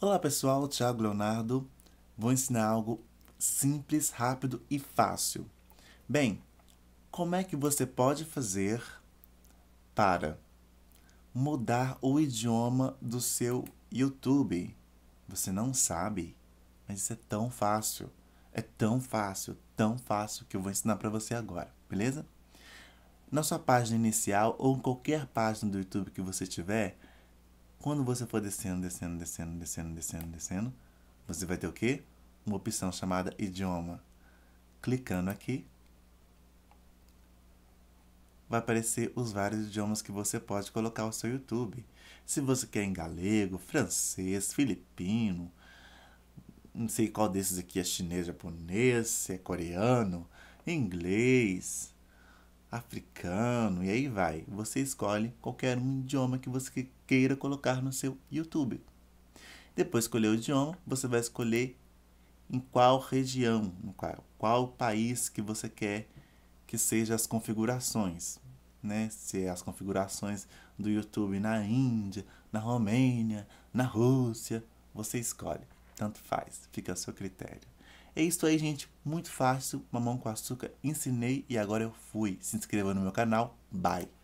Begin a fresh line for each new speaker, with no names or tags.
Olá pessoal, Thiago Leonardo. Vou ensinar algo simples, rápido e fácil. Bem, como é que você pode fazer para mudar o idioma do seu YouTube? Você não sabe, mas isso é tão fácil. É tão fácil, tão fácil que eu vou ensinar para você agora, beleza? Na sua página inicial ou em qualquer página do YouTube que você tiver, quando você for descendo, descendo, descendo, descendo, descendo, descendo, você vai ter o quê? Uma opção chamada idioma. Clicando aqui, vai aparecer os vários idiomas que você pode colocar o seu YouTube. Se você quer em galego, francês, filipino, não sei qual desses aqui é chinês, japonês, é coreano, inglês, africano, e aí vai. Você escolhe qualquer um idioma que você queira colocar no seu YouTube. Depois de escolher o idioma, você vai escolher em qual região, em qual, qual país que você quer que sejam as configurações. Né? Se é as configurações do YouTube na Índia, na Romênia, na Rússia, você escolhe. Tanto faz, fica a seu critério. É isso aí, gente. Muito fácil. Mamão com açúcar. Ensinei e agora eu fui. Se inscreva no meu canal. Bye.